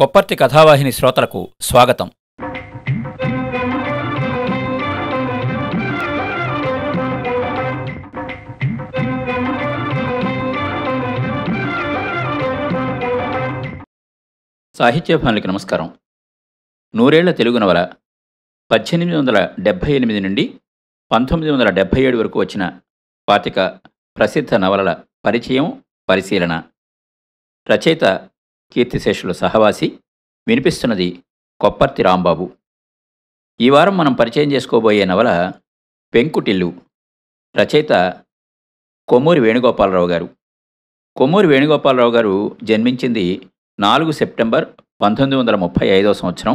కొప్పర్తి కథావాహిని శ్రోతలకు స్వాగతం సాహిత్యభానులకి నమస్కారం నూరేళ్ల తెలుగు నవల పద్దెనిమిది వందల డెబ్భై ఎనిమిది నుండి పంతొమ్మిది వందల డెబ్భై ఏడు వరకు వచ్చిన పాతిక ప్రసిద్ధ నవలల పరిచయం పరిశీలన రచయిత కీర్తిశేషుల సహవాసి వినిపిస్తున్నది కొప్పర్తి రాంబాబు ఈ వారం మనం పరిచయం చేసుకోబోయే నవల పెంకుటిల్లు రచయిత కొమ్మూరి వేణుగోపాలరావు గారు కొమ్మూరి వేణుగోపాలరావు గారు జన్మించింది నాలుగు సెప్టెంబర్ పంతొమ్మిది వందల ముప్పై ఐదవ సంవత్సరం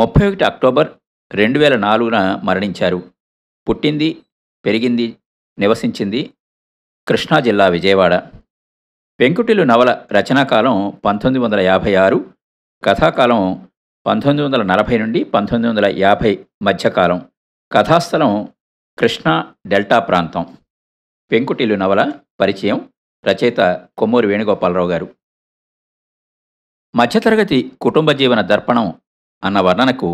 ముప్పై ఒకటి అక్టోబర్ రెండు వేల నాలుగున మరణించారు పుట్టింది పెరిగింది నివసించింది కృష్ణా జిల్లా విజయవాడ పెంకుటిలు నవల రచనాకాలం పంతొమ్మిది వందల యాభై ఆరు కథాకాలం పంతొమ్మిది వందల నలభై నుండి పంతొమ్మిది వందల యాభై మధ్యకాలం కథాస్థలం కృష్ణా డెల్టా ప్రాంతం పెంకుటిల్లు నవల పరిచయం రచయిత కొమ్మూరి వేణుగోపాలరావు గారు మధ్యతరగతి కుటుంబ జీవన దర్పణం అన్న వర్ణనకు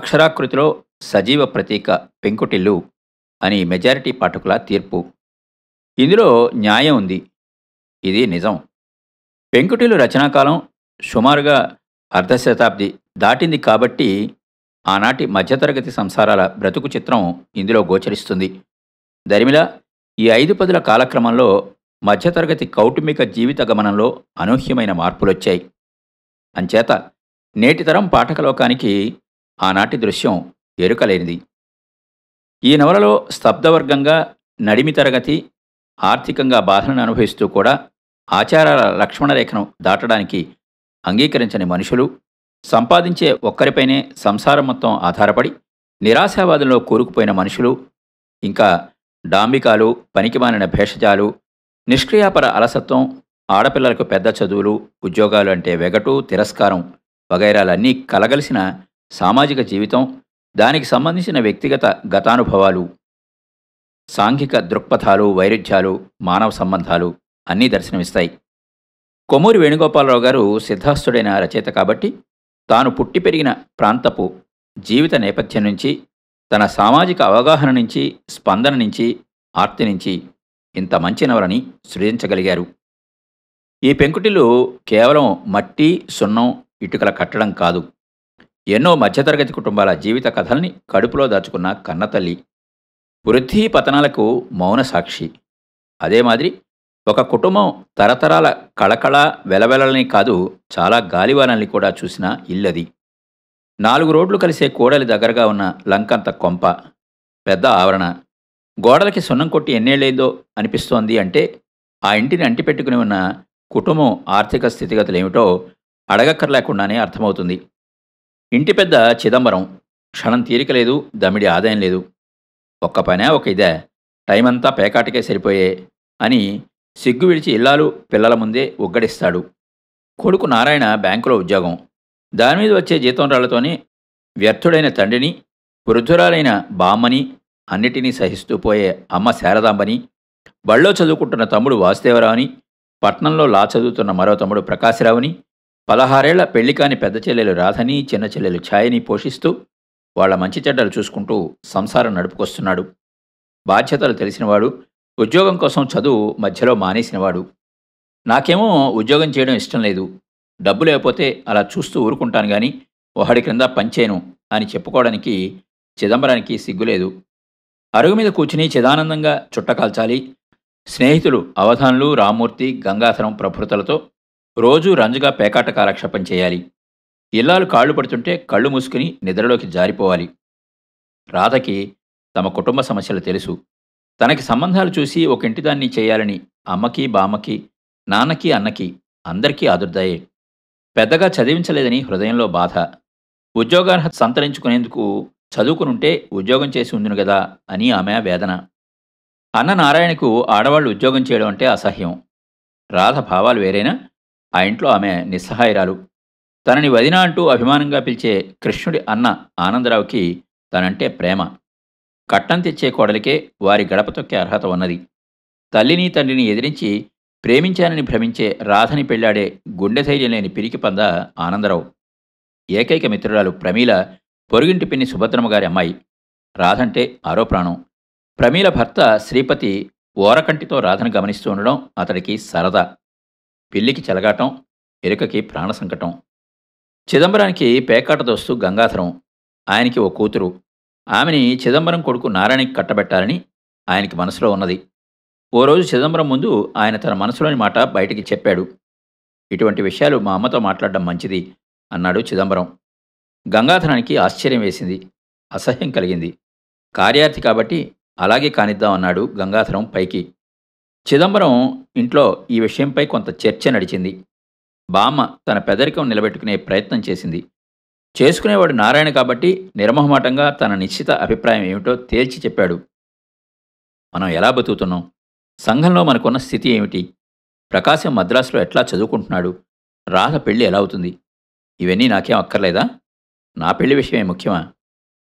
అక్షరాకృతిలో సజీవ ప్రతీక పెంకుటిల్లు అని మెజారిటీ పాఠకుల తీర్పు ఇందులో న్యాయం ఉంది ఇది నిజం పెంకుటిలు రచనాకాలం సుమారుగా అర్ధశతాబ్ది దాటింది కాబట్టి ఆనాటి మధ్యతరగతి సంసారాల బ్రతుకు చిత్రం ఇందులో గోచరిస్తుంది దరిమిలా ఈ ఐదు పదుల కాలక్రమంలో మధ్యతరగతి కౌటుంబిక జీవిత గమనంలో అనూహ్యమైన మార్పులొచ్చాయి అంచేత నేటితరం పాఠకలోకానికి ఆనాటి దృశ్యం ఎరుకలేనిది ఈ నవలలో స్తబ్దవర్గంగా నడిమి తరగతి ఆర్థికంగా బాధలను అనుభవిస్తూ కూడా ఆచారాల లక్ష్మణరేఖను దాటడానికి అంగీకరించని మనుషులు సంపాదించే ఒక్కరిపైనే సంసారం మొత్తం ఆధారపడి నిరాశావాదంలో కూరుకుపోయిన మనుషులు ఇంకా డాంబికాలు పనికిమాలిన భేషజాలు నిష్క్రియాపర అలసత్వం ఆడపిల్లలకు పెద్ద చదువులు ఉద్యోగాలు అంటే వెగటు తిరస్కారం వగైరాలన్నీ కలగలిసిన సామాజిక జీవితం దానికి సంబంధించిన వ్యక్తిగత గతానుభవాలు సాంఘిక దృక్పథాలు వైరుధ్యాలు మానవ సంబంధాలు అన్నీ దర్శనమిస్తాయి కొమూరి వేణుగోపాలరావు గారు సిద్ధాస్తుడైన రచయిత కాబట్టి తాను పుట్టి పెరిగిన ప్రాంతపు జీవిత నేపథ్యం నుంచి తన సామాజిక అవగాహన నుంచి స్పందన నుంచి ఆర్తి నుంచి ఇంత మంచి నవలని సృజించగలిగారు ఈ పెంకుటిలు కేవలం మట్టి సున్నం ఇటుకల కట్టడం కాదు ఎన్నో మధ్యతరగతి కుటుంబాల జీవిత కథల్ని కడుపులో దాచుకున్న కన్నతల్లి వృద్ధి పతనాలకు మౌన సాక్షి అదే మాదిరి ఒక కుటుంబం తరతరాల కళకళ వెలవెలని కాదు చాలా గాలివానల్ని కూడా చూసిన ఇల్లది నాలుగు రోడ్లు కలిసే కూడలి దగ్గరగా ఉన్న లంకంత కొంప పెద్ద ఆవరణ గోడలకి సున్నం కొట్టి ఎన్నేళ్ళేదో అనిపిస్తోంది అంటే ఆ ఇంటిని అంటిపెట్టుకుని ఉన్న కుటుంబం ఆర్థిక స్థితిగతులు ఏమిటో అడగక్కర్లేకుండానే అర్థమవుతుంది ఇంటి పెద్ద చిదంబరం క్షణం తీరిక లేదు దమిడి ఆదాయం లేదు ఒక్క పనే ఒక ఇదే టైం అంతా పేకాటకే సరిపోయే అని సిగ్గు విడిచి ఇల్లాలు పిల్లల ముందే ఉగ్గడిస్తాడు కొడుకు నారాయణ బ్యాంకులో ఉద్యోగం దాని మీద వచ్చే జీతం రాళ్లతోనే వ్యర్థుడైన తండ్రిని వృద్ధురాలైన బామ్మని అన్నిటినీ సహిస్తూ పోయే అమ్మ శారదాంబని బళ్ళో చదువుకుంటున్న తమ్ముడు వాసుదేవరావుని పట్నంలో లా చదువుతున్న మరో తమ్ముడు ప్రకాశరావుని పదహారేళ్ల పెళ్లికాని పెద్ద చెల్లెలు రాధని చిన్న చెల్లెలు ఛాయని పోషిస్తూ వాళ్ల మంచి చెడ్డలు చూసుకుంటూ సంసారం నడుపుకొస్తున్నాడు బాధ్యతలు తెలిసినవాడు ఉద్యోగం కోసం చదువు మధ్యలో మానేసినవాడు నాకేమో ఉద్యోగం చేయడం ఇష్టం లేదు డబ్బు లేకపోతే అలా చూస్తూ ఊరుకుంటాను కానీ ఒకడి క్రింద పంచేను అని చెప్పుకోవడానికి చిదంబరానికి సిగ్గులేదు అరుగు మీద కూర్చుని చిదానందంగా చుట్టకాల్చాలి స్నేహితులు అవధాన్లు రామూర్తి గంగాధరం ప్రభుతలతో రోజూ రంజుగా పేకాట కాలక్షేపం చేయాలి ఇల్లాలు కాళ్ళు పడుతుంటే కళ్ళు మూసుకుని నిద్రలోకి జారిపోవాలి రాధకి తమ కుటుంబ సమస్యలు తెలుసు తనకి సంబంధాలు చూసి ఒక దాన్ని చేయాలని అమ్మకి బామ్మకి నాన్నకి అన్నకి అందరికీ ఆదుర్దాయే పెద్దగా చదివించలేదని హృదయంలో బాధ ఉద్యోగార్హత సంతరించుకునేందుకు చదువుకునుంటే ఉద్యోగం చేసి ఉందిను కదా అని ఆమె వేదన అన్న నారాయణకు ఆడవాళ్ళు ఉద్యోగం చేయడం అంటే అసహ్యం రాధ భావాలు వేరైనా ఆ ఇంట్లో ఆమె నిస్సహాయరాలు తనని వదిన అంటూ అభిమానంగా పిలిచే కృష్ణుడి అన్న ఆనందరావుకి తనంటే ప్రేమ కట్టం తెచ్చే కోడలికే వారి గడప అర్హత ఉన్నది తల్లిని తండ్రిని ఎదిరించి ప్రేమించానని భ్రమించే రాధని పెళ్లాడే గుండె ధైర్యం లేని పిరికి పంద ఆనందరావు ఏకైక మిత్రురాలు ప్రమీల పొరుగింటి పిన్ని సుభద్రమ్మ గారి అమ్మాయి రాధంటే ఆరో ప్రాణం ప్రమీల భర్త శ్రీపతి ఓరకంటితో రాధను గమనిస్తూ ఉండడం అతడికి సరదా పిల్లికి చెలగాటం ఎరుకకి ప్రాణ సంకటం చిదంబరానికి పేకాట దోస్తు గంగాధరం ఆయనకి ఓ కూతురు ఆమెని చిదంబరం కొడుకు నారాయణకి కట్టబెట్టాలని ఆయనకి మనసులో ఉన్నది ఓ రోజు చిదంబరం ముందు ఆయన తన మనసులోని మాట బయటికి చెప్పాడు ఇటువంటి విషయాలు మా అమ్మతో మాట్లాడడం మంచిది అన్నాడు చిదంబరం గంగాధరానికి ఆశ్చర్యం వేసింది అసహ్యం కలిగింది కార్యార్థి కాబట్టి అలాగే కానిద్దాం అన్నాడు గంగాధరం పైకి చిదంబరం ఇంట్లో ఈ విషయంపై కొంత చర్చ నడిచింది బామ్మ తన పెదరికం నిలబెట్టుకునే ప్రయత్నం చేసింది చేసుకునేవాడు నారాయణ కాబట్టి నిర్మహమాటంగా తన నిశ్చిత అభిప్రాయం ఏమిటో తేల్చి చెప్పాడు మనం ఎలా బతుకుతున్నాం సంఘంలో మనకున్న స్థితి ఏమిటి ప్రకాశం మద్రాసులో ఎట్లా చదువుకుంటున్నాడు రాధ పెళ్లి ఎలా అవుతుంది ఇవన్నీ నాకేం అక్కర్లేదా నా పెళ్లి విషయమే ముఖ్యమా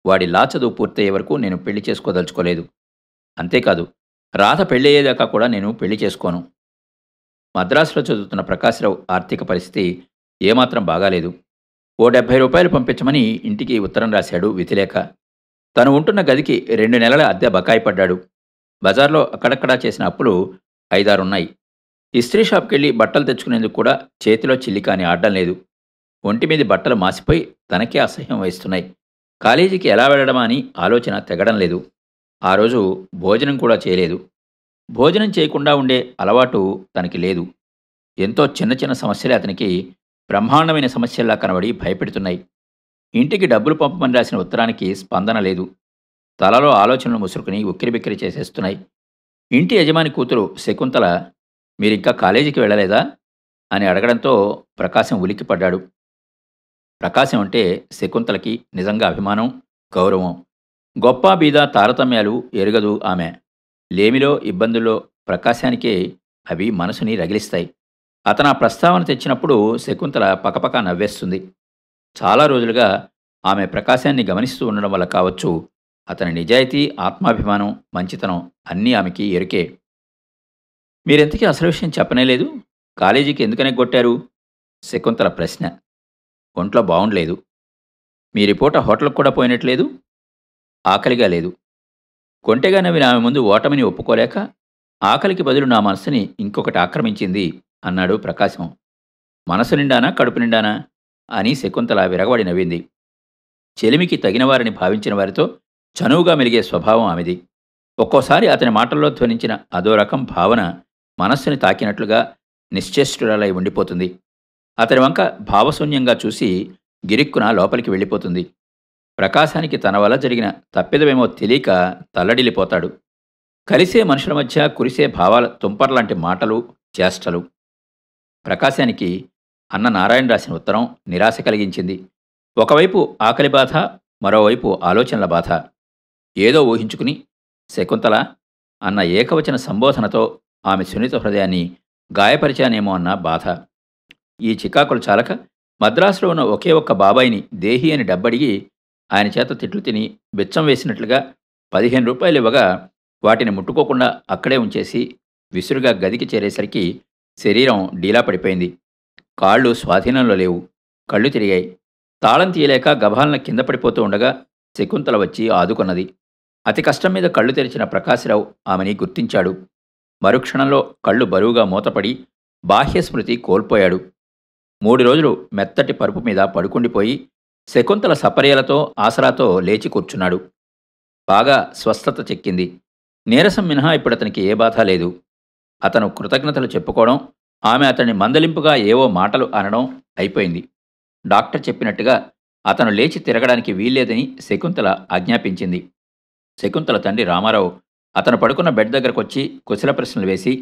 వాడి లా చదువు పూర్తయ్యే వరకు నేను పెళ్లి చేసుకోదలుచుకోలేదు అంతేకాదు రాధ పెళ్ళి కూడా నేను పెళ్లి చేసుకోను మద్రాసులో చదువుతున్న ప్రకాశ్రావు ఆర్థిక పరిస్థితి ఏమాత్రం బాగాలేదు ఓ డెబ్భై రూపాయలు పంపించమని ఇంటికి ఉత్తరం రాశాడు వితిలేక తను ఉంటున్న గదికి రెండు నెలల అద్దె బకాయి పడ్డాడు బజార్లో అక్కడక్కడా చేసిన అప్పులు ఐదారున్నాయి ఇస్త్రీ షాప్కెళ్ళి బట్టలు తెచ్చుకునేందుకు కూడా చేతిలో చిల్లి కాని ఆడడం లేదు ఒంటి మీద బట్టలు మాసిపోయి తనకే అసహ్యం వహిస్తున్నాయి కాలేజీకి ఎలా వెళ్లడమా అని ఆలోచన తెగడం లేదు ఆ రోజు భోజనం కూడా చేయలేదు భోజనం చేయకుండా ఉండే అలవాటు తనకి లేదు ఎంతో చిన్న చిన్న సమస్యలే అతనికి బ్రహ్మాండమైన సమస్యల్లా కనబడి భయపెడుతున్నాయి ఇంటికి డబ్బులు పంపమని రాసిన ఉత్తరానికి స్పందన లేదు తలలో ఆలోచనలు ముసురుకుని ఉక్కిరిబిక్కిరి చేసేస్తున్నాయి ఇంటి యజమాని కూతురు శకుంతల మీరింకా కాలేజీకి వెళ్ళలేదా అని అడగడంతో ప్రకాశం ఉలిక్కిపడ్డాడు ప్రకాశం అంటే శకుంతలకి నిజంగా అభిమానం గౌరవం గొప్ప బీద తారతమ్యాలు ఎరగదు ఆమె లేమిలో ఇబ్బందుల్లో ప్రకాశానికే అవి మనసుని రగిలిస్తాయి అతను ఆ ప్రస్తావన తెచ్చినప్పుడు శకుంతల పకపక నవ్వేస్తుంది చాలా రోజులుగా ఆమె ప్రకాశాన్ని గమనిస్తూ ఉండడం వల్ల కావచ్చు అతని నిజాయితీ ఆత్మాభిమానం మంచితనం అన్నీ ఆమెకి ఎరుకే మీరెంతకీ అసలు విషయం చెప్పనేలేదు కాలేజీకి ఎందుకనే కొట్టారు శకుంతల ప్రశ్న ఒంట్లో బాగుండలేదు మీరిపూట రిపోర్ట్ హోటల్కి కూడా పోయినట్లేదు ఆకలిగా లేదు కొంటెగా నవ్వి ఆమె ముందు ఓటమిని ఒప్పుకోలేక ఆకలికి బదులు నా మనసుని ఇంకొకటి ఆక్రమించింది అన్నాడు ప్రకాశం మనసు నిండానా కడుపు నిండానా అని శకుంతల విరగబడి నవ్వింది చెలిమికి తగినవారని భావించిన వారితో చనువుగా మెలిగే స్వభావం ఆమెది ఒక్కోసారి అతని మాటల్లో ధ్వనించిన అదో రకం భావన మనస్సుని తాకినట్లుగా నిశ్చేష్టురాలై ఉండిపోతుంది అతని వంక భావశూన్యంగా చూసి గిరిక్కున లోపలికి వెళ్ళిపోతుంది ప్రకాశానికి తన వల్ల జరిగిన తప్పిదమేమో తెలియక తల్లడిల్లిపోతాడు కలిసే మనుషుల మధ్య కురిసే భావాల తుంపర్లాంటి మాటలు చేష్టలు ప్రకాశానికి అన్న నారాయణ రాసిన ఉత్తరం నిరాశ కలిగించింది ఒకవైపు ఆకలి బాధ మరోవైపు ఆలోచనల బాధ ఏదో ఊహించుకుని శకుంతల అన్న ఏకవచన సంబోధనతో ఆమె సున్నిత హృదయాన్ని గాయపరిచానేమో అన్న బాధ ఈ చికాకులు చాలక మద్రాసులో ఉన్న ఒకే ఒక్క బాబాయిని దేహి అని డబ్బడిగి ఆయన చేత తిట్లు తిని బెచ్చం వేసినట్లుగా పదిహేను రూపాయలు ఇవ్వగా వాటిని ముట్టుకోకుండా అక్కడే ఉంచేసి విసురుగా గదికి చేరేసరికి శరీరం డీలా పడిపోయింది కాళ్ళు స్వాధీనంలో లేవు కళ్ళు తిరిగాయి తాళం తీయలేక గభాలన కింద పడిపోతూ ఉండగా శకుంతల వచ్చి ఆదుకున్నది అతి కష్టం మీద కళ్ళు తెరిచిన ప్రకాశ్రావు ఆమెని గుర్తించాడు మరుక్షణంలో కళ్ళు బరువుగా మూతపడి బాహ్యస్మృతి కోల్పోయాడు మూడు రోజులు మెత్తటి పరుపు మీద పడుకుండిపోయి శకుంతల సపర్యలతో ఆసరాతో లేచి కూర్చున్నాడు బాగా స్వస్థత చెక్కింది నీరసం మినహా ఇప్పుడు అతనికి ఏ బాధ లేదు అతను కృతజ్ఞతలు చెప్పుకోవడం ఆమె అతన్ని మందలింపుగా ఏవో మాటలు అనడం అయిపోయింది డాక్టర్ చెప్పినట్టుగా అతను లేచి తిరగడానికి వీల్లేదని శకుంతల ఆజ్ఞాపించింది శకుంతల తండ్రి రామారావు అతను పడుకున్న బెడ్ దగ్గరకొచ్చి కుశల ప్రశ్నలు వేసి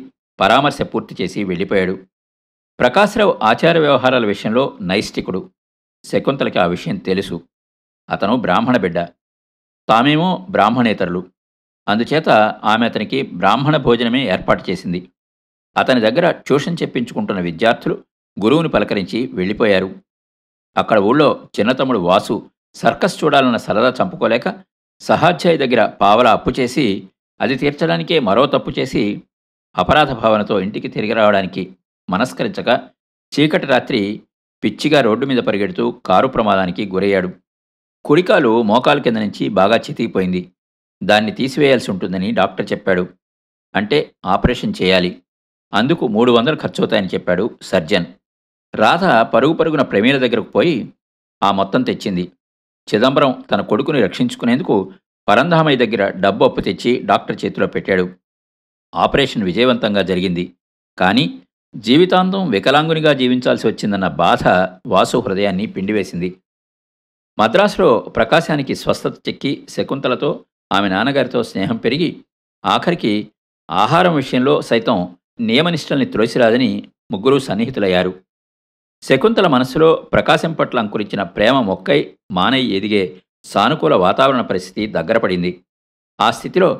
పరామర్శ పూర్తి చేసి వెళ్ళిపోయాడు ప్రకాశ్రావు ఆచార వ్యవహారాల విషయంలో నైష్టికుడు శకుంతలకి ఆ విషయం తెలుసు అతను బ్రాహ్మణ బిడ్డ తామేమో బ్రాహ్మణేతరులు అందుచేత ఆమె అతనికి బ్రాహ్మణ భోజనమే ఏర్పాటు చేసింది అతని దగ్గర ట్యూషన్ చెప్పించుకుంటున్న విద్యార్థులు గురువుని పలకరించి వెళ్ళిపోయారు అక్కడ ఊళ్ళో చిన్నతమ్ముడు వాసు సర్కస్ చూడాలన్న సరదా చంపుకోలేక సహాధ్యాయ దగ్గర పావలా అప్పు చేసి అది తీర్చడానికే మరో తప్పు చేసి అపరాధ భావనతో ఇంటికి తిరిగి రావడానికి మనస్కరించక చీకటి రాత్రి పిచ్చిగా రోడ్డు మీద పరిగెడుతూ కారు ప్రమాదానికి గురయ్యాడు కుడికాలు మోకాలు కింద నుంచి బాగా చితికిపోయింది దాన్ని తీసివేయాల్సి ఉంటుందని డాక్టర్ చెప్పాడు అంటే ఆపరేషన్ చేయాలి అందుకు మూడు వందలు ఖర్చవుతాయని చెప్పాడు సర్జన్ రాధ పరుగు పరుగున ప్రమీల దగ్గరకు పోయి ఆ మొత్తం తెచ్చింది చిదంబరం తన కొడుకుని రక్షించుకునేందుకు పరంధామయ్య దగ్గర డబ్బు అప్పు తెచ్చి డాక్టర్ చేతిలో పెట్టాడు ఆపరేషన్ విజయవంతంగా జరిగింది కానీ జీవితాంతం వికలాంగునిగా జీవించాల్సి వచ్చిందన్న బాధ వాసు హృదయాన్ని పిండివేసింది మద్రాసులో ప్రకాశానికి స్వస్థత చెక్కి శకుంతలతో ఆమె నాన్నగారితో స్నేహం పెరిగి ఆఖరికి ఆహారం విషయంలో సైతం నియమనిష్టల్ని త్రోసిరాదని ముగ్గురు సన్నిహితులయ్యారు శకుంతల మనసులో ప్రకాశం పట్ల అంకురించిన ప్రేమ మొక్కై మానయ్య ఎదిగే సానుకూల వాతావరణ పరిస్థితి దగ్గరపడింది ఆ స్థితిలో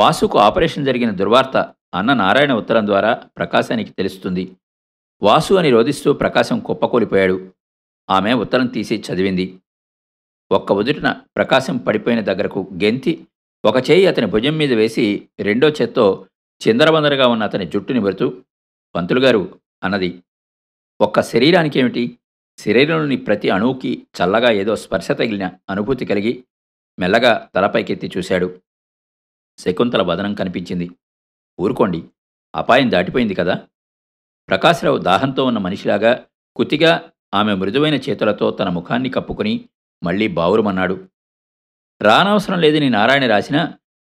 వాసుకు ఆపరేషన్ జరిగిన దుర్వార్త అన్న నారాయణ ఉత్తరం ద్వారా ప్రకాశానికి తెలుస్తుంది వాసు అని రోధిస్తూ ప్రకాశం కుప్పకూలిపోయాడు ఆమె ఉత్తరం తీసి చదివింది ఒక్క ఉదుటిన ప్రకాశం పడిపోయిన దగ్గరకు గెంతి ఒక చేయి అతని భుజం మీద వేసి రెండో చేత్తో చిందరబందరగా ఉన్న అతని జుట్టుని పెడుతూ పంతులు గారు అన్నది ఒక్క శరీరానికి ఏమిటి శరీరంలోని ప్రతి అణువుకి చల్లగా ఏదో స్పర్శ తగిలిన అనుభూతి కలిగి మెల్లగా తలపైకెత్తి చూశాడు శకుంతల వదనం కనిపించింది ఊరుకోండి అపాయం దాటిపోయింది కదా ప్రకాశ్రావు దాహంతో ఉన్న మనిషిలాగా కుతిగా ఆమె మృదువైన చేతులతో తన ముఖాన్ని కప్పుకుని మళ్లీ బావురుమన్నాడు రానవసరం లేదని నారాయణ రాసినా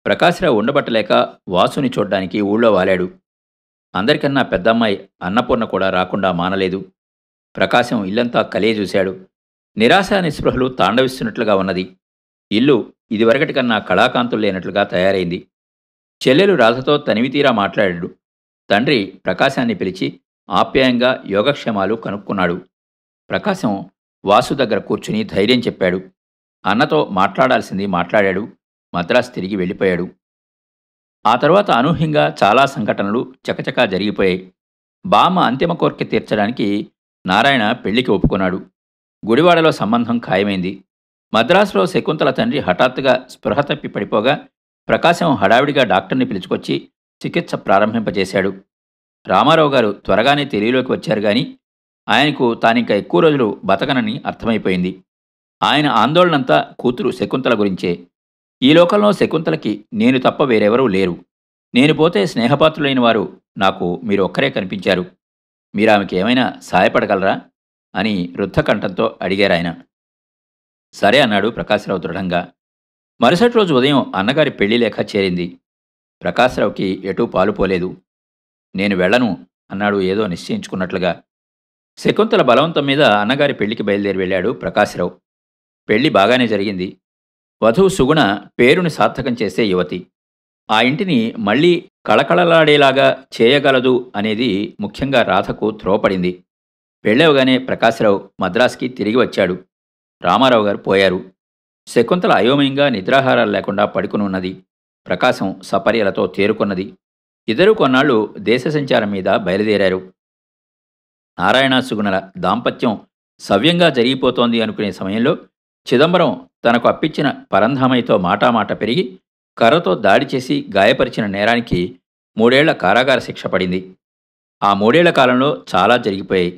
ప్రకాశ్రావు ఉండబట్టలేక వాసుని చూడ్డానికి ఊళ్ళో వాలాడు అందరికన్నా పెద్దమ్మాయి అన్నపూర్ణ కూడా రాకుండా మానలేదు ప్రకాశం ఇల్లంతా కలే చూశాడు నిరాశా నిస్పృహలు తాండవిస్తున్నట్లుగా ఉన్నది ఇల్లు ఇదివరకటికన్నా కళాకాంతులు లేనట్లుగా తయారైంది చెల్లెలు రాధతో తనివితీరా మాట్లాడాడు తండ్రి ప్రకాశాన్ని పిలిచి ఆప్యాయంగా యోగక్షేమాలు కనుక్కున్నాడు ప్రకాశం వాసు దగ్గర కూర్చుని ధైర్యం చెప్పాడు అన్నతో మాట్లాడాల్సింది మాట్లాడాడు మద్రాసు తిరిగి వెళ్ళిపోయాడు ఆ తర్వాత అనూహ్యంగా చాలా సంఘటనలు చకచకా జరిగిపోయాయి బామ్మ అంతిమ కోరిక తీర్చడానికి నారాయణ పెళ్లికి ఒప్పుకున్నాడు గుడివాడలో సంబంధం ఖాయమైంది మద్రాసులో శకుంతల తండ్రి హఠాత్తుగా స్పృహ తప్పి పడిపోగా ప్రకాశం హడావిడిగా డాక్టర్ని పిలుచుకొచ్చి చికిత్స ప్రారంభింపజేశాడు రామారావు గారు త్వరగానే తెలివిలోకి వచ్చారు కానీ ఆయనకు తానింక ఎక్కువ రోజులు బతకనని అర్థమైపోయింది ఆయన ఆందోళనంతా కూతురు శకుంతల గురించే ఈ లోకంలో శకుంతలకి నేను తప్ప వేరెవరూ లేరు నేను పోతే స్నేహపాత్రులైన వారు నాకు మీరు ఒక్కరే కనిపించారు మీరు ఆమెకి ఏమైనా సహాయపడగలరా అని వృద్ధకంఠంతో అడిగారాయన సరే అన్నాడు ప్రకాశరావు దృఢంగా మరుసటి రోజు ఉదయం అన్నగారి పెళ్లి లేఖ చేరింది ప్రకాశ్రావుకి ఎటూ పాలుపోలేదు నేను వెళ్ళను అన్నాడు ఏదో నిశ్చయించుకున్నట్లుగా శకుంతల బలవంతం మీద అన్నగారి పెళ్లికి బయలుదేరి వెళ్ళాడు ప్రకాశ్రావు పెళ్లి బాగానే జరిగింది వధువు సుగుణ పేరుని సార్థకం చేసే యువతి ఆ ఇంటిని మళ్ళీ కళకళలాడేలాగా చేయగలదు అనేది ముఖ్యంగా రాధకు త్రోపడింది పెళ్ళవగానే ప్రకాశ్రావు మద్రాసుకి తిరిగి వచ్చాడు రామారావు గారు పోయారు శకుంతల అయోమయంగా నిద్రాహారాలు లేకుండా పడుకునున్నది ప్రకాశం సపర్యలతో తేరుకున్నది ఇద్దరు కొన్నాళ్ళు దేశ సంచారం మీద బయలుదేరారు నారాయణ సుగుణల దాంపత్యం సవ్యంగా జరిగిపోతోంది అనుకునే సమయంలో చిదంబరం తనకు అప్పించిన పరంధామయ్యతో మాటామాట పెరిగి కర్రతో దాడి చేసి గాయపరిచిన నేరానికి మూడేళ్ల కారాగార శిక్ష పడింది ఆ మూడేళ్ల కాలంలో చాలా జరిగిపోయాయి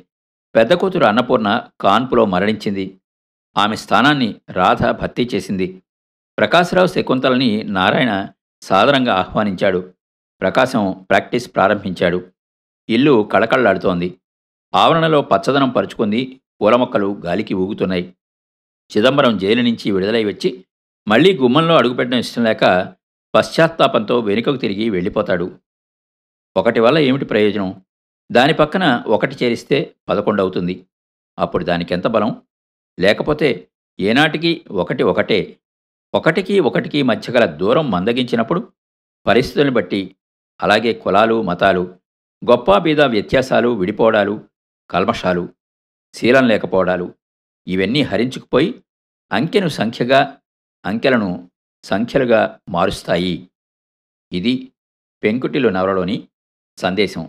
పెద్ద కూతురు అన్నపూర్ణ కాన్పులో మరణించింది ఆమె స్థానాన్ని రాధ భర్తీ చేసింది ప్రకాశరావు శకుంతలని నారాయణ సాదరంగా ఆహ్వానించాడు ప్రకాశం ప్రాక్టీస్ ప్రారంభించాడు ఇల్లు కళకళ్లాడుతోంది ఆవరణలో పచ్చదనం పరుచుకుంది పూల మొక్కలు గాలికి ఊగుతున్నాయి చిదంబరం జైలు నుంచి విడుదలై వచ్చి మళ్లీ గుమ్మంలో అడుగుపెట్టడం ఇష్టం లేక పశ్చాత్తాపంతో వెనుకకు తిరిగి వెళ్ళిపోతాడు ఒకటి వల్ల ఏమిటి ప్రయోజనం దాని పక్కన ఒకటి చేరిస్తే పదకొండు అవుతుంది అప్పుడు దానికెంత బలం లేకపోతే ఏనాటికి ఒకటి ఒకటే ఒకటికి ఒకటికి మధ్య దూరం మందగించినప్పుడు పరిస్థితులను బట్టి అలాగే కులాలు మతాలు గొప్ప బీద వ్యత్యాసాలు విడిపోవడాలు కల్మషాలు శీలం లేకపోవడాలు ఇవన్నీ హరించుకుపోయి అంకెను సంఖ్యగా అంకెలను సంఖ్యలుగా మారుస్తాయి ఇది పెంకుటిలు నవలలోని సందేశం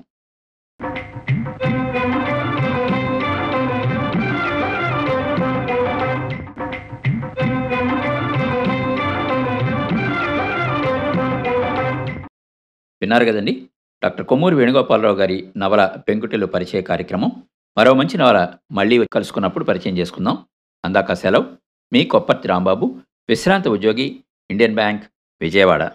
విన్నారు కదండి డాక్టర్ కొమ్మూరి వేణుగోపాలరావు గారి నవల పెంకుటిలు పరిచయ కార్యక్రమం మరో మంచి నవల మళ్ళీ కలుసుకున్నప్పుడు పరిచయం చేసుకుందాం అందాక సెలవు మీ కొప్పర్తి రాంబాబు విశ్రాంత ఉద్యోగి ఇండియన్ బ్యాంక్ విజయవాడ